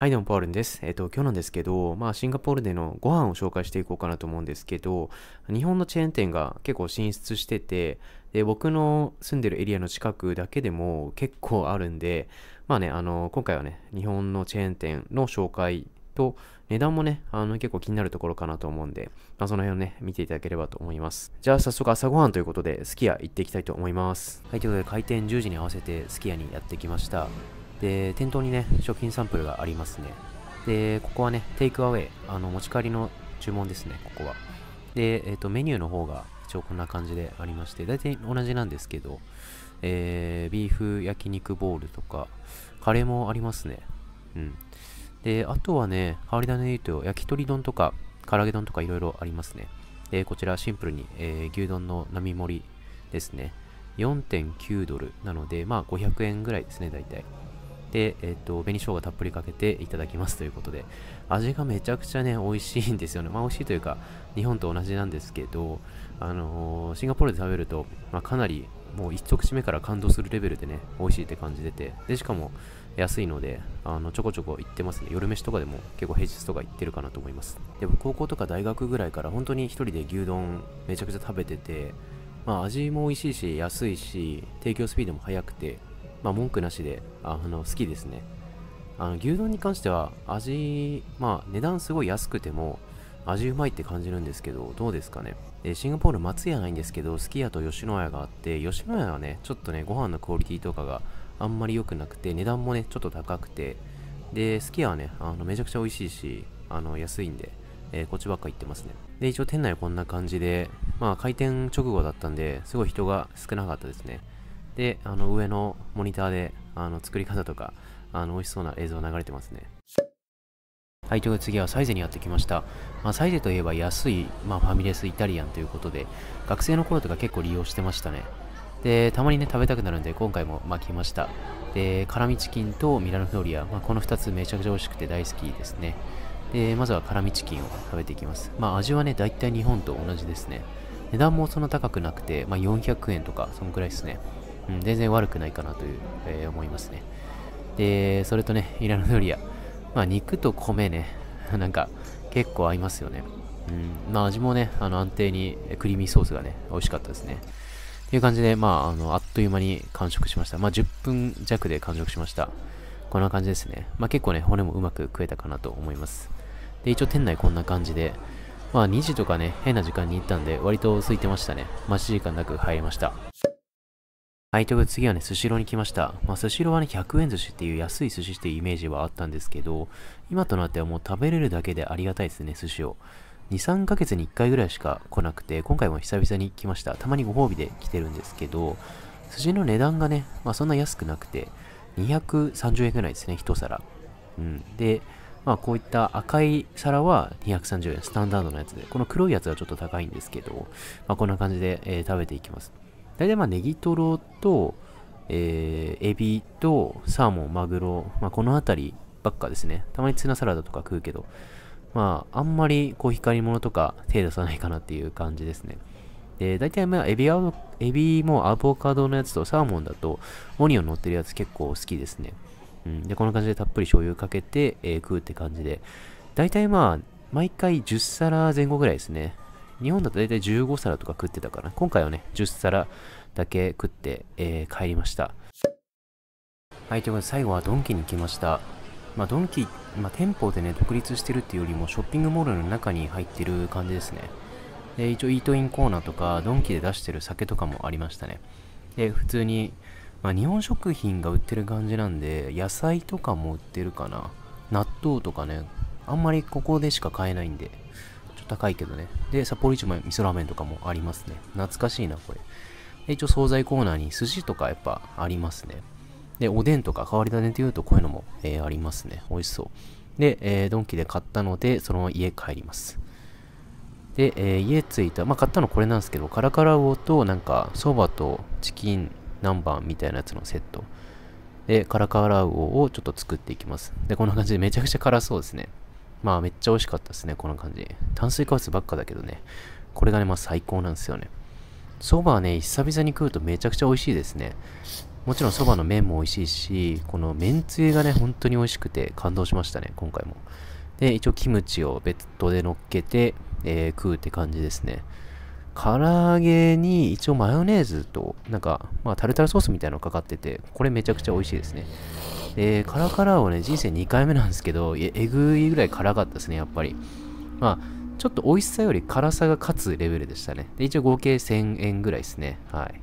はい、どうも、パールンです。えっ、ー、と、今日なんですけど、まあ、シンガポールでのご飯を紹介していこうかなと思うんですけど、日本のチェーン店が結構進出してて、で、僕の住んでるエリアの近くだけでも結構あるんで、まあね、あの、今回はね、日本のチェーン店の紹介と、値段もね、あの、結構気になるところかなと思うんで、まあ、その辺をね、見ていただければと思います。じゃあ、早速朝ごはんということで、すき家行っていきたいと思います。はい、ということで、開店10時に合わせて、すき家にやってきました。で、店頭にね、食品サンプルがありますね。で、ここはね、テイクアウェイ、あの持ち帰りの注文ですね、ここは。で、えっ、ー、と、メニューの方が一応こんな感じでありまして、大体同じなんですけど、えー、ビーフ焼肉ボールとか、カレーもありますね。うん。で、あとはね、変わり種で言うと、焼き鳥丼とか、唐揚げ丼とかいろいろありますね。で、こちらシンプルに、えー、牛丼の並盛りですね。4.9ドルなので、まあ500円ぐらいですね、大体。で、えっ、と、紅生姜たっぷりかけていただきますということで、味がめちゃくちゃね、美味しいんですよね。まあ、美味しいというか、日本と同じなんですけど、あのー、シンガポールで食べると、まあ、かなり、もう一締目から感動するレベルでね、美味しいって感じ出て、で、しかも、安いので、あのちょこちょこ行ってますね。夜飯とかでも結構平日とか行ってるかなと思います。で僕、高校とか大学ぐらいから本当に一人で牛丼めちゃくちゃ食べてて、まあ味も美味しいし、安いし、提供スピードも速くて、まあ、文句なしで あの好きですねあの牛丼に関しては味、まあ、値段すごい安くても味うまいって感じるんですけどどうですかねでシンガポール松屋ないんですけどすき家と吉野家があって吉野家はねちょっとねご飯のクオリティとかがあんまり良くなくて値段もねちょっと高くてですき家はねあのめちゃくちゃ美味しいしあの安いんでえー、こっちばっか行ってますね。で、一応店内はこんな感じで、まあ開店直後だったんで、すごい人が少なかったですね。で、あの上のモニターであの作り方とか、あの美味しそうな映像流れてますね。はい、ということで次はサイゼにやってきました。まあ、サイゼといえば安い、まあ、ファミレスイタリアンということで、学生の頃とか結構利用してましたね。で、たまにね、食べたくなるんで、今回も、まあ、来ました。で、辛味チキンとミラノフロリア、まあ、この2つめちゃくちゃ美味しくて大好きですね。で、まずは辛味チキンを食べていきます。まあ、味はね、大体日本と同じですね。値段もそんな高くなくて、まあ、400円とか、そのくらいですね。うん、全然悪くないかなという、えー、思いますね。で、それとね、イラノドリア。まあ、肉と米ね、なんか結構合いますよね。うん、まあ、味もね、あの安定にクリーミーソースがね、美味しかったですね。とていう感じで、まあ、あの、あっという間に完食しました。まあ、10分弱で完食しました。こんな感じですね。まあ、結構ね、骨もうまく食えたかなと思います。で、一応店内こんな感じで、まあ、2時とかね、変な時間に行ったんで、割と空いてましたね。待ち時間なく入りました。はい、ということで次はね、スシローに来ました。まあ、スシローはね、100円寿司っていう安い寿司っていうイメージはあったんですけど、今となってはもう食べれるだけでありがたいですね、寿司を。2、3ヶ月に1回ぐらいしか来なくて、今回も久々に来ました。たまにご褒美で来てるんですけど、寿司の値段がね、まあそんな安くなくて、230円ぐらいですね、1皿。うん。で、まあこういった赤い皿は230円、スタンダードのやつで、この黒いやつはちょっと高いんですけど、まあこんな感じで、えー、食べていきます。大体まあネギトロと、えー、エビとサーモン、マグロ、まあ、この辺りばっかですね。たまにツナサラダとか食うけど、まあ、あんまりこう光り物とか手出さないかなっていう感じですね。で、大体まあエビエビもアボカドのやつとサーモンだとオニオン乗ってるやつ結構好きですね。うん、で、こんな感じでたっぷり醤油かけて、えー、食うって感じで、大体まあ、毎回10皿前後ぐらいですね。日本だと大体15皿とか食ってたから、今回はね、10皿だけ食って、えー、帰りました。はい、ということで最後はドンキに来ました。まあ、ドンキ、まあ、店舗でね、独立してるっていうよりも、ショッピングモールの中に入ってる感じですね。で、一応、イートインコーナーとか、ドンキで出してる酒とかもありましたね。で、普通に、まあ、日本食品が売ってる感じなんで、野菜とかも売ってるかな。納豆とかね、あんまりここでしか買えないんで、高いけどね。で、札幌市場味噌ラーメンとかもありますね。懐かしいな、これ。一応、惣菜コーナーに寿司とかやっぱありますね。で、おでんとか変わり種ていうとこういうのも、えー、ありますね。美味しそう。で、えー、ドンキで買ったので、そのまま家帰ります。で、えー、家着いた、まあ、買ったのこれなんですけど、カラカラオとなんか、そばとチキン南蛮みたいなやつのセット。で、カラカラオをちょっと作っていきます。で、こんな感じでめちゃくちゃ辛そうですね。まあめっちゃ美味しかったですね、この感じ。炭水化物ばっかだけどね、これがね、まあ最高なんですよね。そばはね、久々に食うとめちゃくちゃ美味しいですね。もちろんそばの麺も美味しいし、この麺つゆがね、本当に美味しくて感動しましたね、今回も。で、一応キムチをベッドで乗っけて、えー、食うって感じですね。唐揚げに一応マヨネーズと、なんか、まあ、タルタルソースみたいなのかかってて、これめちゃくちゃ美味しいですね。で、カラカラはね、人生2回目なんですけど、えぐいぐらい辛かったですね、やっぱり。まあ、ちょっと美味しさより辛さが勝つレベルでしたね。で、一応合計1000円ぐらいですね。はい。